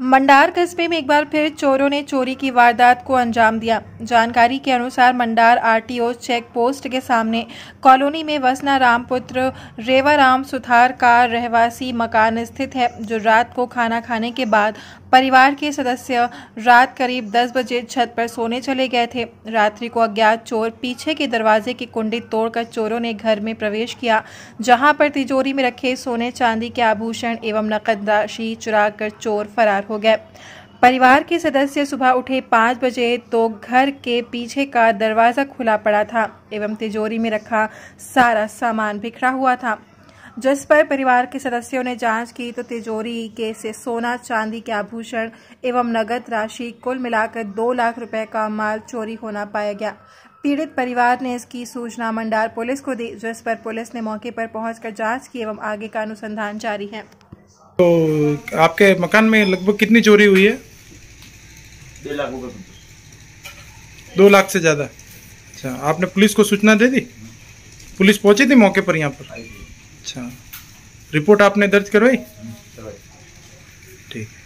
मंडार कस्बे में एक बार फिर चोरों ने चोरी की वारदात को अंजाम दिया जानकारी के अनुसार मंडार आरटीओ चेक पोस्ट के सामने कॉलोनी में वसना रामपुत्र रेवाराम सुथार का रहवासी मकान स्थित है जो रात को खाना खाने के बाद परिवार के सदस्य रात करीब 10 बजे छत पर सोने चले गए थे रात्रि को अज्ञात चोर पीछे के दरवाजे की कुंडी तोड़कर चोरों ने घर में प्रवेश किया जहां पर तिजोरी में रखे सोने चांदी के आभूषण एवं नकद राशि चुरा कर चोर फरार तैयार हो गए परिवार के सदस्य सुबह उठे पाँच बजे तो घर के पीछे का दरवाज़ा खुला पड़ा था एवं तिजोरी में रखा सारा सामान बिखरा हुआ था जिस पर परिवार के सदस्यों ने जांच की तो तिजोरी के से सोना चांदी के आभूषण एवं नगद राशि कुल मिलाकर दो लाख रुपए का माल चोरी होना पाया गया पीड़ित परिवार ने इसकी सूचना मंडार पुलिस को दी जिस पर पुलिस ने मौके पर पहुंचकर जांच की एवं आगे का अनुसंधान जारी है तो आपके मकान में लगभग कितनी चोरी हुई है दो लाख से ज़्यादा अच्छा आपने पुलिस को सूचना दे दी पुलिस पहुंची थी मौके पर यहाँ पर अच्छा रिपोर्ट आपने दर्ज करवाई हम्म, ठीक